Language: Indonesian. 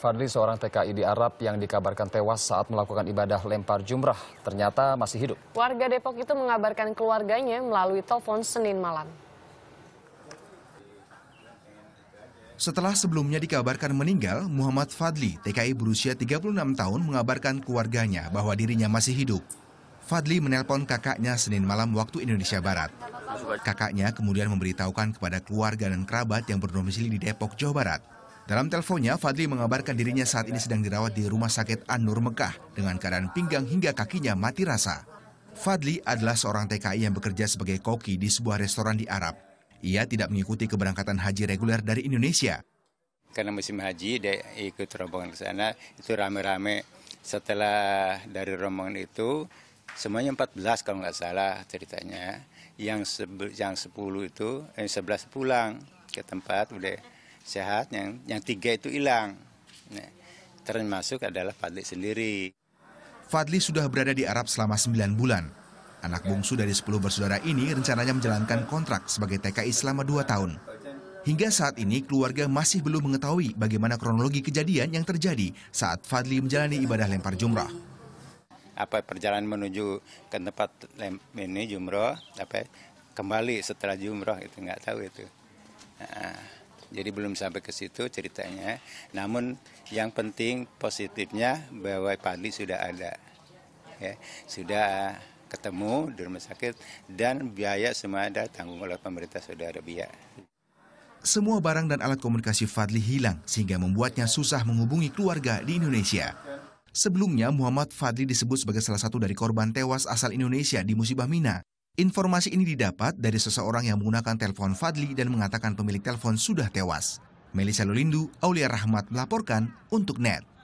Fadli, seorang TKI di Arab yang dikabarkan tewas saat melakukan ibadah lempar jumrah, ternyata masih hidup. Warga Depok itu mengabarkan keluarganya melalui telepon Senin malam. Setelah sebelumnya dikabarkan meninggal, Muhammad Fadli, TKI berusia 36 tahun, mengabarkan keluarganya bahwa dirinya masih hidup. Fadli menelpon kakaknya Senin malam waktu Indonesia Barat. Kakaknya kemudian memberitahukan kepada keluarga dan kerabat yang berdomisili di Depok, Jawa Barat. Dalam teleponnya, Fadli mengabarkan dirinya saat ini sedang dirawat di Rumah Sakit An-Nur Mekah dengan keadaan pinggang hingga kakinya mati rasa. Fadli adalah seorang TKI yang bekerja sebagai koki di sebuah restoran di Arab. Ia tidak mengikuti keberangkatan haji reguler dari Indonesia. Karena musim haji, dia ikut rombongan ke sana, itu rame-rame. Setelah dari rombongan itu, semuanya 14 kalau nggak salah ceritanya. Yang, yang 10 itu, eh, 11 pulang ke tempat udah sehat, yang yang tiga itu hilang. Nah, termasuk adalah Fadli sendiri. Fadli sudah berada di Arab selama sembilan bulan. Anak bungsu dari sepuluh bersaudara ini rencananya menjalankan kontrak sebagai TKI selama dua tahun. Hingga saat ini keluarga masih belum mengetahui bagaimana kronologi kejadian yang terjadi saat Fadli menjalani ibadah lempar jumrah. Apa perjalanan menuju ke tempat lem, ini jumrah, apa kembali setelah jumrah itu nggak tahu itu. Nah. Jadi belum sampai ke situ ceritanya. Namun yang penting positifnya bahwa Padli sudah ada. Ya, sudah ketemu di rumah sakit dan biaya semua ada tanggung oleh pemerintah saudara Bia. Semua barang dan alat komunikasi Fadli hilang sehingga membuatnya susah menghubungi keluarga di Indonesia. Sebelumnya, Muhammad Fadli disebut sebagai salah satu dari korban tewas asal Indonesia di musibah Mina Informasi ini didapat dari seseorang yang menggunakan telepon Fadli dan mengatakan pemilik telepon sudah tewas. Melisa Lulindu, Aulia Rahmat melaporkan untuk NET.